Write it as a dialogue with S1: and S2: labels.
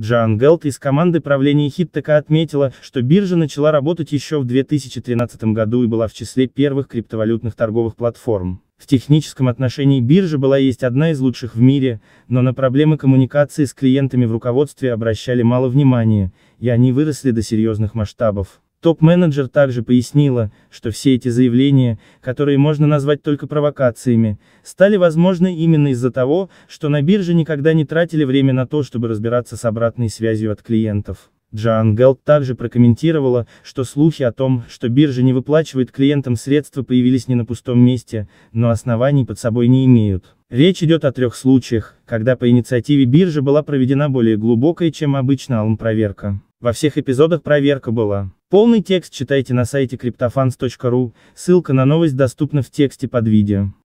S1: Джоан Гелт из команды правления Хиттека отметила, что биржа начала работать еще в 2013 году и была в числе первых криптовалютных торговых платформ. В техническом отношении биржа была есть одна из лучших в мире, но на проблемы коммуникации с клиентами в руководстве обращали мало внимания, и они выросли до серьезных масштабов. Топ-менеджер также пояснила, что все эти заявления, которые можно назвать только провокациями, стали возможны именно из-за того, что на бирже никогда не тратили время на то, чтобы разбираться с обратной связью от клиентов. Джоан Гелт также прокомментировала, что слухи о том, что биржа не выплачивает клиентам средства появились не на пустом месте, но оснований под собой не имеют. Речь идет о трех случаях, когда по инициативе биржи была проведена более глубокая, чем обычно алм-проверка. Во всех эпизодах проверка была. Полный текст читайте на сайте криптофанс.ру, ссылка на новость доступна в тексте под видео.